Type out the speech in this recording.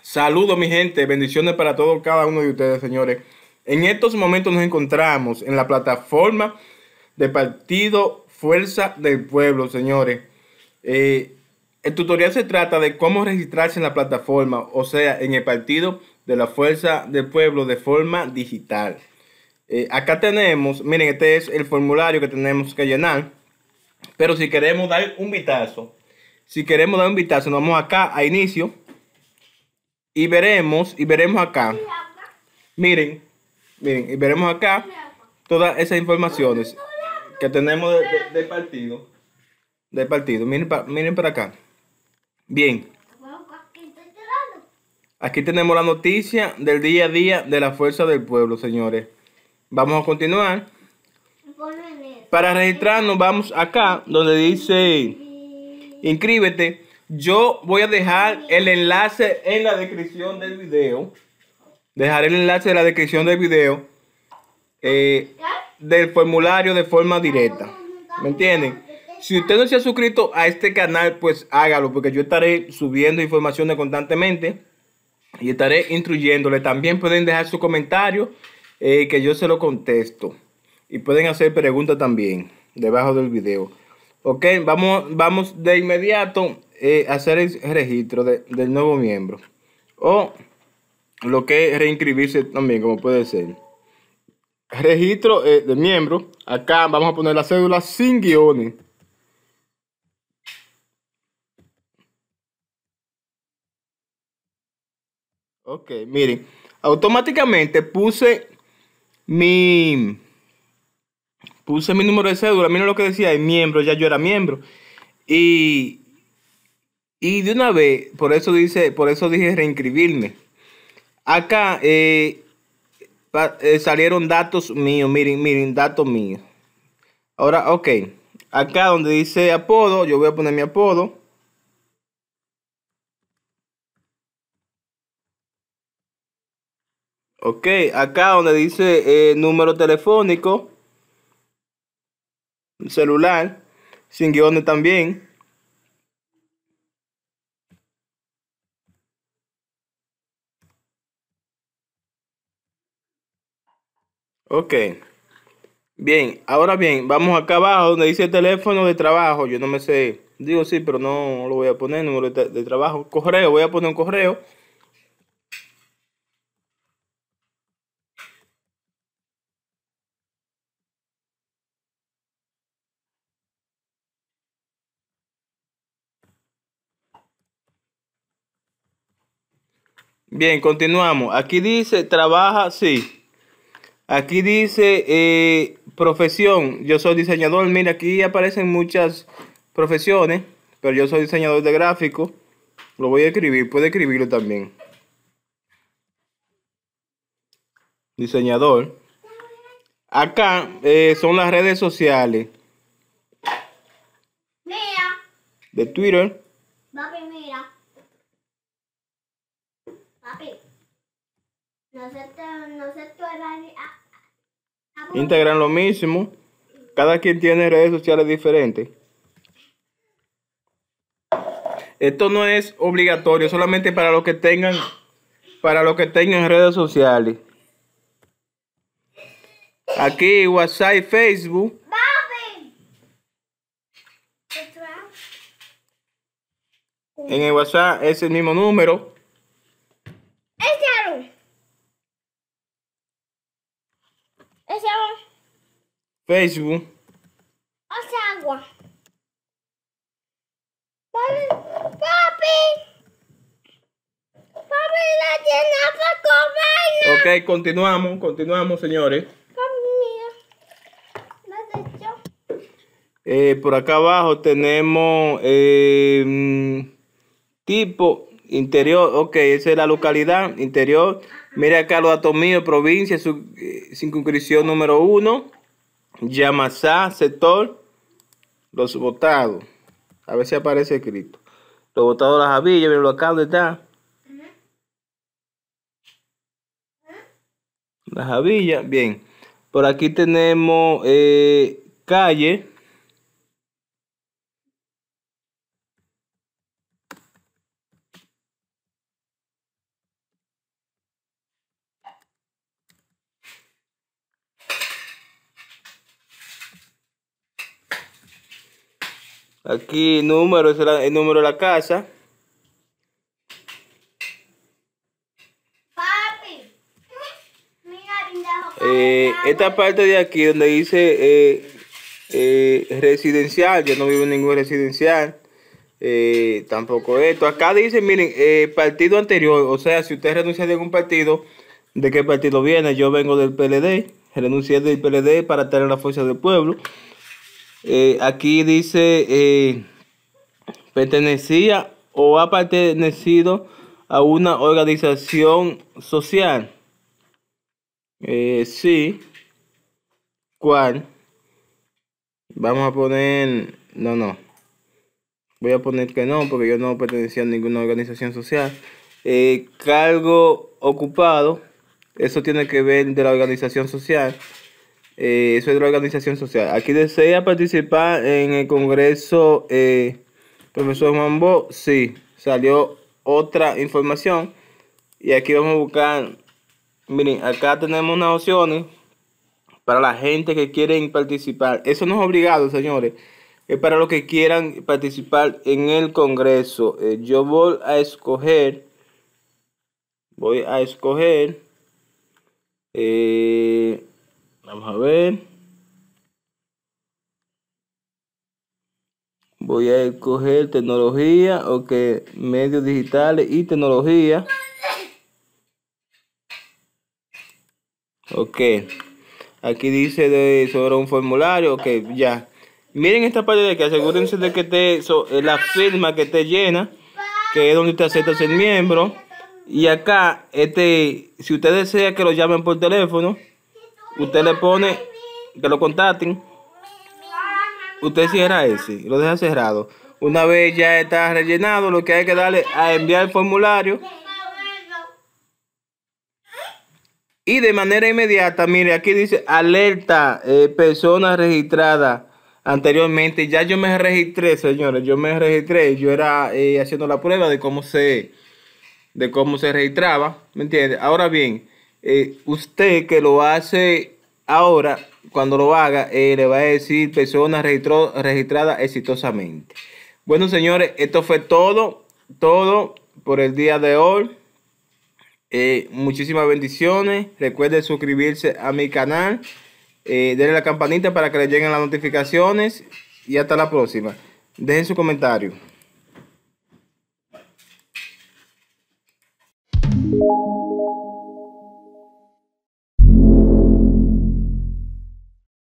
Saludos mi gente, bendiciones para todos cada uno de ustedes, señores. En estos momentos nos encontramos en la plataforma de partido Fuerza del Pueblo, señores. Eh, el tutorial se trata de cómo registrarse en la plataforma, o sea, en el partido de la Fuerza del Pueblo de forma digital. Eh, acá tenemos, miren, este es el formulario que tenemos que llenar. Pero si queremos dar un vistazo, si queremos dar un vistazo, nos vamos acá a inicio. Y veremos, y veremos acá. Miren, miren, y veremos acá todas esas informaciones que tenemos del de, partido. Del partido. Miren, miren para acá. Bien. Pues, aquí tenemos la noticia del día a día de la fuerza del pueblo, señores. Vamos a continuar. Para registrarnos vamos acá donde dice inscríbete. Yo voy a dejar el enlace en la descripción del video. Dejaré el enlace en la descripción del video eh, del formulario de forma directa. ¿Me entienden? Si usted no se ha suscrito a este canal, pues hágalo, porque yo estaré subiendo informaciones constantemente y estaré instruyéndole. También pueden dejar su comentario eh, que yo se lo contesto. Y pueden hacer preguntas también debajo del video. Ok, vamos, vamos de inmediato eh, a hacer el registro del nuevo miembro. O lo que es reinscribirse también, como puede ser. Registro eh, de miembro. Acá vamos a poner la cédula sin guiones. Ok, miren, automáticamente puse mi... Puse mi número de cédula, miren lo que decía, es miembro, ya yo era miembro. Y, y de una vez, por eso, dice, por eso dije reinscribirme. Acá eh, eh, salieron datos míos, miren, miren, datos míos. Ahora, ok. Acá donde dice apodo, yo voy a poner mi apodo. Ok, acá donde dice eh, número telefónico, celular, sin guiones también. Ok. Bien, ahora bien, vamos acá abajo donde dice teléfono de trabajo. Yo no me sé, digo sí, pero no lo voy a poner, número de trabajo. Correo, voy a poner un correo. Bien, continuamos. Aquí dice, trabaja, sí. Aquí dice, eh, profesión, yo soy diseñador. Mira, aquí aparecen muchas profesiones, pero yo soy diseñador de gráfico. Lo voy a escribir, puede escribirlo también. Diseñador. Acá eh, son las redes sociales. De Twitter. No Integran lo mismo. Cada quien tiene redes sociales diferentes. Esto no es obligatorio, solamente para los que tengan, para los que tengan redes sociales. Aquí WhatsApp y Facebook. En el WhatsApp es el mismo número. Facebook. Hace agua. Papi, papi, papi, la tiene para comer. Ok, continuamos, continuamos, señores. Eh, por acá abajo tenemos eh, mm, tipo Interior, ok, esa es la localidad. Interior, mire acá los datos míos, provincia, su, eh, circunscripción número uno, Yamasá, sector, los votados. A ver si aparece escrito. Los votados de las Javilla, lo acá donde está. La Javilla, bien. Por aquí tenemos eh, calle. Aquí número, es el número de la casa. mira, eh, esta parte de aquí donde dice eh, eh, residencial, yo no vivo en ningún residencial. Eh, tampoco esto. Acá dice, miren, partido anterior, o sea, si usted renuncia de algún partido, ¿de qué partido viene? Yo vengo del PLD, renuncié del PLD para estar en la fuerza del pueblo. Eh, aquí dice, eh, pertenecía o ha pertenecido a una organización social. Eh, sí. ¿Cuál? Vamos a poner... No, no. Voy a poner que no, porque yo no pertenecía a ninguna organización social. cargo ocupado. Eso tiene que ver de la organización social. Eh, eso es de la organización social. Aquí desea participar en el Congreso, eh, profesor Mambo. Sí, salió otra información. Y aquí vamos a buscar, miren, acá tenemos unas opciones para la gente que quieren participar. Eso no es obligado, señores. Es para los que quieran participar en el Congreso. Eh, yo voy a escoger, voy a escoger. Vamos a ver. Voy a escoger tecnología, ok, medios digitales y tecnología. Ok. Aquí dice de, sobre un formulario, ok, ya. Miren esta parte de que asegúrense de que te, eh, la firma que te llena, que es donde usted acepta ser miembro. Y acá, este, si usted desea que lo llamen por teléfono, Usted le pone que lo contacten. Usted cierra ese, lo deja cerrado. Una vez ya está rellenado, lo que hay que darle a enviar el formulario. Y de manera inmediata, mire, aquí dice alerta, eh, persona registrada anteriormente. Ya yo me registré, señores, yo me registré. Yo era eh, haciendo la prueba de cómo se, de cómo se registraba, ¿me entiende? Ahora bien, eh, usted que lo hace ahora, cuando lo haga, eh, le va a decir personas registrada exitosamente. Bueno, señores, esto fue todo, todo por el día de hoy. Eh, muchísimas bendiciones. Recuerden suscribirse a mi canal. Eh, denle la campanita para que le lleguen las notificaciones. Y hasta la próxima. Dejen su comentario.